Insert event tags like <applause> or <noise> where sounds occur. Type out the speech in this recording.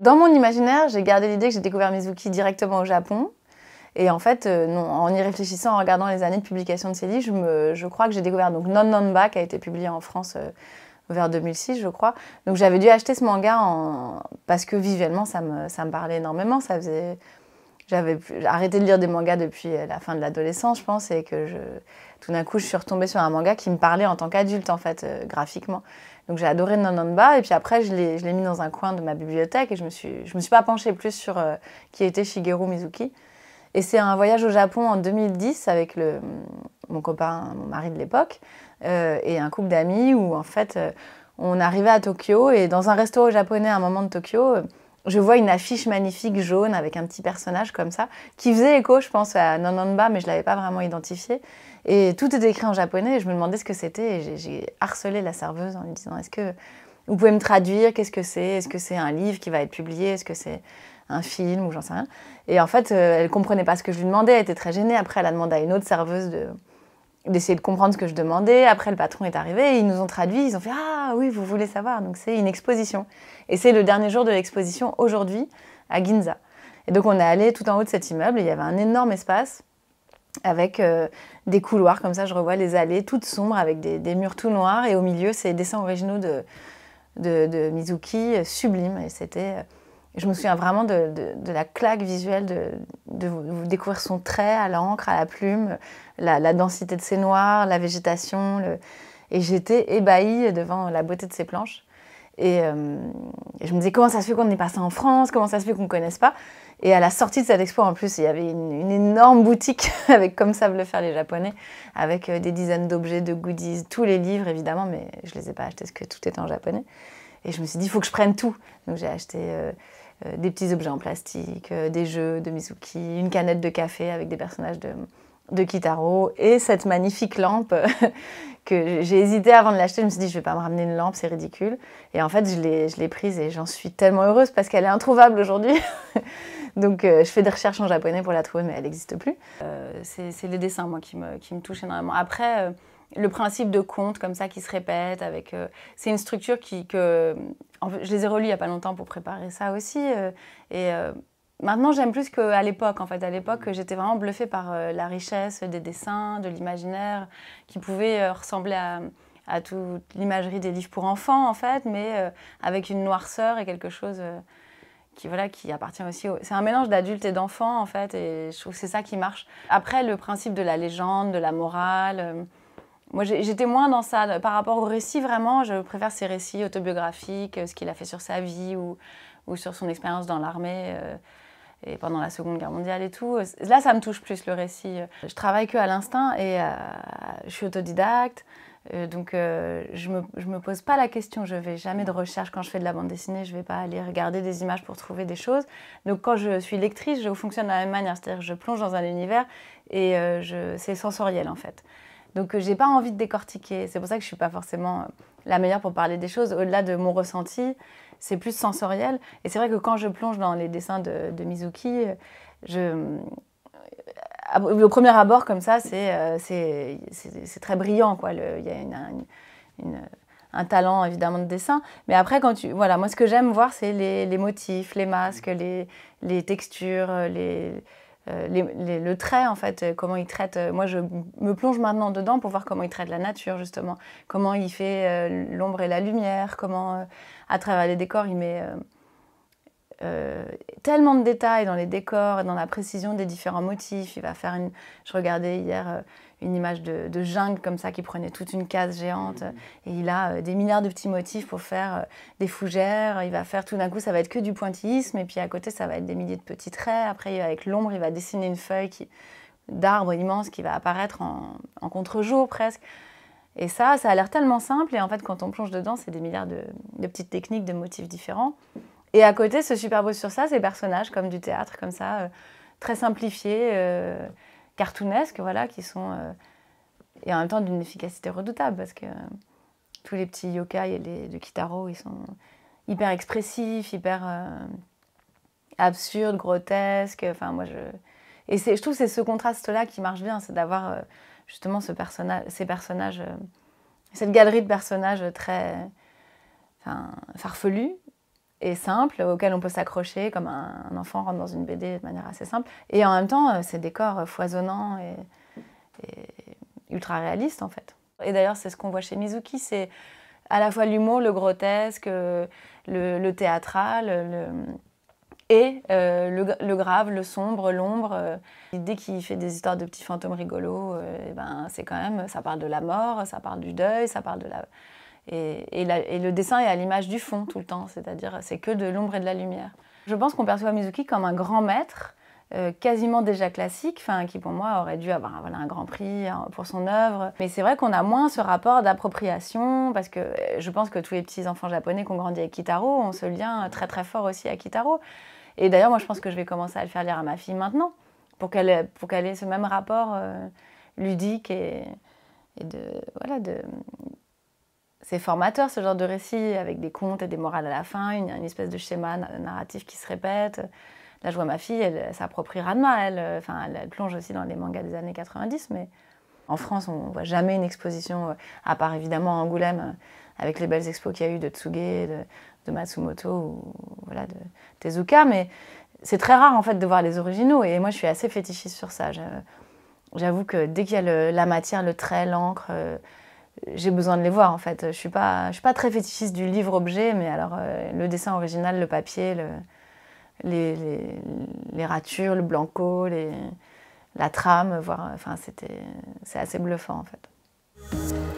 Dans mon imaginaire, j'ai gardé l'idée que j'ai découvert Mizuki directement au Japon. Et en fait, euh, non, en y réfléchissant, en regardant les années de publication de ses livres, je, crois que j'ai découvert donc Non Nanba qui a été publié en France euh, vers 2006, je crois. Donc j'avais dû acheter ce manga parce que visuellement, ça me, ça me parlait énormément. Ça faisait j'avais arrêté de lire des mangas depuis euh, la fin de l'adolescence, je pense, et que je, tout d'un coup, je suis retombée sur un manga qui me parlait en tant qu'adulte, en fait, euh, graphiquement. Donc j'ai adoré Nananba, et puis après, je l'ai mis dans un coin de ma bibliothèque, et je me suis, me suis pas penchée plus sur euh, qui était Shigeru Mizuki. Et c'est un voyage au Japon en 2010 avec le, mon copain, mon mari de l'époque, et un couple d'amis où, en fait, on arrivait à Tokyo, et dans un restaurant japonais à un moment de Tokyo, je vois une affiche magnifique jaune avec un petit personnage comme ça, qui faisait écho, je pense, à Nononba, mais je ne l'avais pas vraiment identifié. Et tout était écrit en japonais, et je me demandais ce que c'était, et j'ai harcelé la serveuse en lui disant, est-ce que vous pouvez me traduire, qu'est-ce que c'est Est-ce que c'est un livre qui va être publié Est-ce que c'est un film ou j'en sais rien Et en fait, euh, elle comprenait pas ce que je lui demandais, elle était très gênée. Après, elle a demandé à une autre serveuse de, d'essayer de comprendre ce que je demandais. Après, le patron est arrivé, et ils nous ont traduit, ils ont fait Ah oui, vous voulez savoir. Donc, c'est une exposition. Et c'est le dernier jour de l'exposition aujourd'hui à Ginza. Et donc, on est allé tout en haut de cet immeuble, il y avait un énorme espace avec euh, des couloirs, comme ça, je revois les allées toutes sombres, avec des, murs tout noirs, et au milieu, c'est des dessins originaux de, Mizuki, euh, sublimes. Et c'était. Euh, je me souviens vraiment de, la claque visuelle de, de, découvrir son trait à l'encre, à la plume, la, densité de ses noirs, la végétation. Le... Et j'étais ébahie devant la beauté de ses planches. Et, euh, je me disais, comment ça se fait qu'on n'ait pas ça en France Comment ça se fait qu'on ne connaisse pas Et à la sortie de cet expo, en plus, il y avait une, énorme boutique, <laughs> avec comme savent le faire les Japonais, avec euh, des dizaines d'objets, de goodies, tous les livres évidemment, mais je ne les ai pas achetés parce que tout était en japonais. Et je me suis dit, il faut que je prenne tout. Donc j'ai acheté euh, euh, des petits objets en plastique, euh, des jeux de Mizuki, une canette de café avec des personnages de, de Kitaro et cette magnifique lampe <laughs> que j'ai hésité avant de l'acheter. Je me suis dit, je vais pas me ramener une lampe, c'est ridicule. Et en fait, je l'ai prise et j'en suis tellement heureuse parce qu'elle est introuvable aujourd'hui. <laughs> Donc, euh, je fais des recherches en japonais pour la trouver, mais elle n'existe plus. Euh, c'est les dessins, moi, qui me, qui me touchent énormément. Après, euh, le principe de conte comme ça qui se répète, avec, c'est une structure qui, que, je les ai relus il n'y a pas longtemps pour préparer ça aussi. et Maintenant, j'aime plus qu'à l'époque. En fait, à l'époque, j'étais vraiment bluffée par euh, la richesse des dessins, de l'imaginaire, qui pouvait euh, ressembler à, toute l'imagerie des livres pour enfants, en fait, mais euh, avec une noirceur et quelque chose qui, voilà, qui appartient aussi. C'est un mélange d'adultes et d'enfants, en fait, et je trouve que c'est ça qui marche. Après, le principe de la légende, de la morale. Moi, j'étais moins dans ça. Par rapport au récit vraiment, je préfère ces récits autobiographiques, ce qu'il a fait sur sa vie ou, ou sur son expérience dans l'armée et pendant la Seconde Guerre mondiale et tout. Là, ça me touche plus le récit. Je travaille que à l'instinct et euh, je suis autodidacte. Euh, donc, euh, je ne me, je me, pose pas la question. Je vais jamais de recherche quand je fais de la bande dessinée. Je ne vais pas aller regarder des images pour trouver des choses. Donc, quand je suis lectrice, je fonctionne de la même manière. C'est-à-dire, je plonge dans un univers et je, c'est sensoriel en fait. Donc, j'ai pas envie de décortiquer. C'est pour ça que je ne suis pas forcément la meilleure pour parler des choses au-delà de mon ressenti c'est plus sensoriel. Et c'est vrai que quand je plonge dans les dessins de, Mizuki, je, au euh, premier abord, comme ça, c'est euh, très brillant. Quoi. il y a un talent, évidemment, de dessin. Mais après, quand tu, voilà, moi, ce que j'aime voir, c'est les, les, motifs, les masques, les, les textures, les, euh, le trait, en fait, euh, comment il traite. Euh, moi, je me plonge maintenant dedans pour voir comment il traite la nature, justement. Comment il fait l'ombre et la lumière, comment, à travers les décors, il met. tellement de détails dans les décors, dans la précision des différents motifs. Il va faire une. Je regardais hier, une image de, jungle comme ça qui prenait toute une case géante. Et il a euh, des milliards de petits motifs pour faire euh, des fougères. Il va faire tout d'un coup, ça va être que du pointillisme. Et puis à côté, ça va être des milliers de petits traits. Après, avec l'ombre, il va dessiner une feuille d'arbre immense qui va apparaître en, contre-jour presque. Et ça, ça a l'air tellement simple. Et en fait, quand on plonge dedans, c'est des milliards de, petites techniques, de motifs différents. Et à côté, se beau sur ça ces personnages comme du théâtre, comme ça, euh, très simplifiés cartoonesques, voilà, qui sont. Euh, et en même temps d'une efficacité redoutable, parce que euh, tous les petits yokai et les, de Kitaro, ils sont hyper expressifs, hyper euh, absurdes, grotesques. Enfin, moi, je. Et je trouve que c'est ce contraste-là qui marche bien, c'est d'avoir justement ce personnage, ces personnages, cette galerie de personnages très. Enfin, farfelus, et simple auquel on peut s'accrocher comme un, enfant rentre dans une BD de manière assez simple. Et en même temps, euh, ces décors euh, foisonnants et, et ultra réalistes en fait. Et d'ailleurs, c'est ce qu'on voit chez Mizuki, c'est à la fois l'humour, le grotesque, euh, le, théâtral, le, et le, grave, le sombre, l'ombre. Dès qu'il fait des histoires de petits fantômes rigolos, ben, c'est quand même, ça parle de la mort, ça parle du deuil, ça parle de la, et, le dessin est à l'image du fond tout le temps, c'est-à-dire c'est que de l'ombre et de la lumière. Je pense qu'on perçoit Mizuki comme un grand maître, euh, quasiment déjà classique, enfin qui pour moi aurait dû avoir voilà, un grand prix hein, pour son œuvre. Mais c'est vrai qu'on a moins ce rapport d'appropriation, parce que euh, je pense que tous les petits enfants japonais qui ont grandi avec Kitaro ont ce lien très très fort aussi à Kitaro. Et d'ailleurs, moi je pense que je vais commencer à le faire lire à ma fille maintenant, pour qu'elle ait, qu'elle ait ce même rapport euh, ludique et, et de, voilà, de, c'est formateur ce genre de récit avec des contes et des morales à la fin, une, espèce de schéma narratif qui se répète. Là, je vois ma fille, elle s'approprie Ranma, elle, euh, enfin, elle, plonge aussi dans les mangas des années 90, mais en France, on ne voit jamais une exposition, euh, à part évidemment Angoulême, euh, avec les belles expos qu'il y a eu de Tsuge, de, Matsumoto ou voilà, de Tezuka, mais c'est très rare en fait de voir les originaux, et moi je suis assez fétichiste sur ça. J'avoue que dès qu'il y a la matière, le trait, l'encre, j'ai besoin de les voir en fait. Je suis pas, je suis pas très fétichiste du livre objet, mais alors euh, le dessin original, le papier, le, les, les, ratures, le blanco, les, la trame, voir, enfin c'était, c'est assez bluffant en fait.